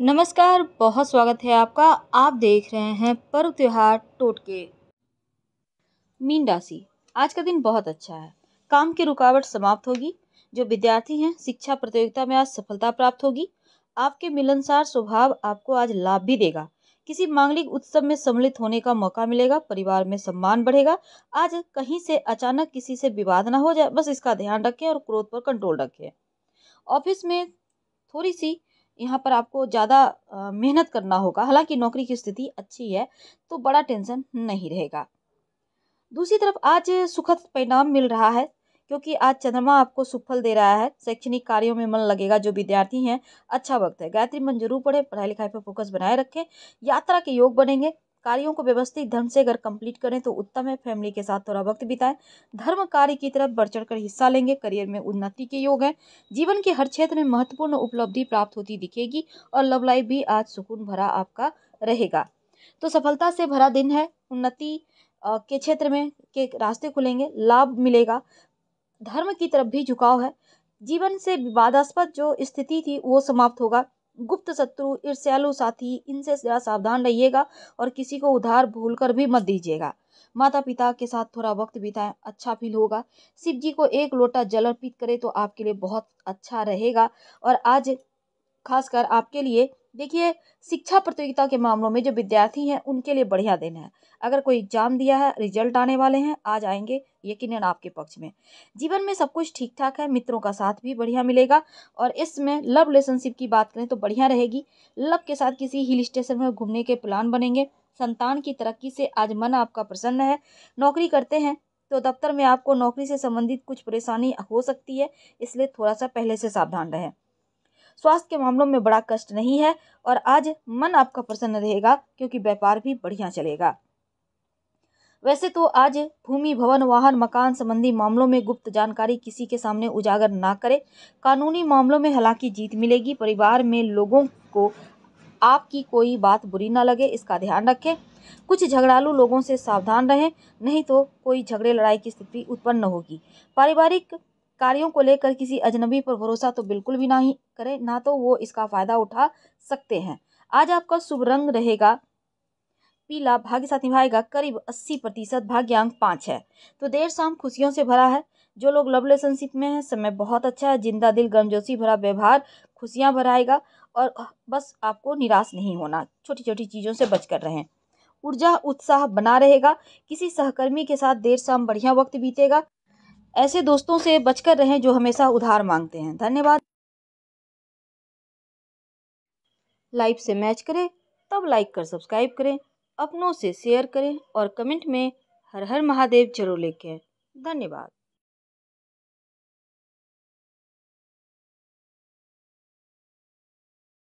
नमस्कार बहुत स्वागत है आपका आप देख रहे हैं पर्व त्यौहार टोटके मीन राशि आज का दिन बहुत अच्छा है काम की रुकावट समाप्त होगी जो विद्यार्थी हैं शिक्षा प्रतियोगिता में आज सफलता प्राप्त होगी आपके मिलनसार स्वभाव आपको आज लाभ भी देगा किसी मांगलिक उत्सव में सम्मिलित होने का मौका मिलेगा परिवार में सम्मान बढ़ेगा आज कहीं से अचानक किसी से विवाद ना हो जाए बस इसका ध्यान रखें और क्रोध पर कंट्रोल रखें ऑफिस में थोड़ी सी यहाँ पर आपको ज़्यादा मेहनत करना होगा हालांकि नौकरी की स्थिति अच्छी है तो बड़ा टेंशन नहीं रहेगा दूसरी तरफ आज सुखद परिणाम मिल रहा है क्योंकि आज चंद्रमा आपको सुफल दे रहा है शैक्षणिक कार्यों में मन लगेगा जो विद्यार्थी हैं अच्छा वक्त है गायत्री मन जरूर पढ़े पढ़ाई लिखाई पर फोकस बनाए रखें यात्रा के योग बनेंगे कार्यों को व्यवस्थित ढंग से अगर कंप्लीट करें तो उत्तम है फैमिली के साथ थोड़ा वक्त बिताएं धर्म कार्य की तरफ बढ़ चढ़ हिस्सा लेंगे करियर में उन्नति के योग हैं जीवन के हर क्षेत्र में महत्वपूर्ण उपलब्धि प्राप्त होती दिखेगी और लव लाइफ भी आज सुकून भरा आपका रहेगा तो सफलता से भरा दिन है उन्नति के क्षेत्र में के रास्ते खुलेंगे लाभ मिलेगा धर्म की तरफ भी झुकाव है जीवन से विवादास्पद जो स्थिति थी वो समाप्त होगा गुप्त शत्रु ईर्ष्यालु साथी इनसे ज़रा सावधान रहिएगा और किसी को उधार भूल कर भी मत दीजिएगा माता पिता के साथ थोड़ा वक्त बिताएं अच्छा फील होगा शिव जी को एक लोटा जल अर्पित करें तो आपके लिए बहुत अच्छा रहेगा और आज खासकर आपके लिए देखिए शिक्षा प्रतियोगिता के मामलों में जो विद्यार्थी हैं उनके लिए बढ़िया दिन है अगर कोई एग्जाम दिया है रिजल्ट आने वाले हैं आज आएंगे यकीनन आपके पक्ष में जीवन में सब कुछ ठीक ठाक है मित्रों का साथ भी बढ़िया मिलेगा और इसमें लव रिलेशनशिप की बात करें तो बढ़िया रहेगी लव के साथ किसी हिल स्टेशन में घूमने के प्लान बनेंगे संतान की तरक्की से आज मन आपका प्रसन्न है नौकरी करते हैं तो दफ्तर में आपको नौकरी से संबंधित कुछ परेशानी हो सकती है इसलिए थोड़ा सा पहले से सावधान रहें स्वास्थ्य के मामलों में बड़ा कष्ट नहीं है और आज मन आपका प्रसन्न रहेगा क्योंकि व्यापार भी बढ़िया चलेगा वैसे तो आज भूमि भवन वाहन मकान संबंधी मामलों में गुप्त जानकारी किसी के सामने उजागर ना करें कानूनी मामलों में हालांकि जीत मिलेगी परिवार में लोगों को आपकी कोई बात बुरी ना लगे इसका ध्यान रखें कुछ झगड़ालू लोगों से सावधान रहें नहीं तो कोई झगड़े लड़ाई की स्थिति उत्पन्न होगी पारिवारिक कार्यों को लेकर किसी अजनबी पर भरोसा तो बिल्कुल भी ना ही करें ना तो वो इसका फ़ायदा उठा सकते हैं आज आपका शुभ रंग रहेगा पीला भाग्य साथ निभाएगा करीब अस्सी प्रतिशत भाग्यांक पाँच है तो देर शाम खुशियों से भरा है जो लोग लव रिलेशनशिप में हैं समय बहुत अच्छा है जिंदा दिल गर्मजोशी भरा व्यवहार खुशियाँ भराएगा और बस आपको निराश नहीं होना छोटी छोटी चीज़ों से बच कर रहें ऊर्जा उत्साह बना रहेगा किसी सहकर्मी के साथ देर शाम बढ़िया वक्त बीतेगा ऐसे दोस्तों से बचकर रहें जो हमेशा उधार मांगते हैं धन्यवाद लाइफ से मैच करें तब लाइक कर सब्सक्राइब करें अपनों से शेयर करें और कमेंट में हर हर महादेव जरूर लिखें धन्यवाद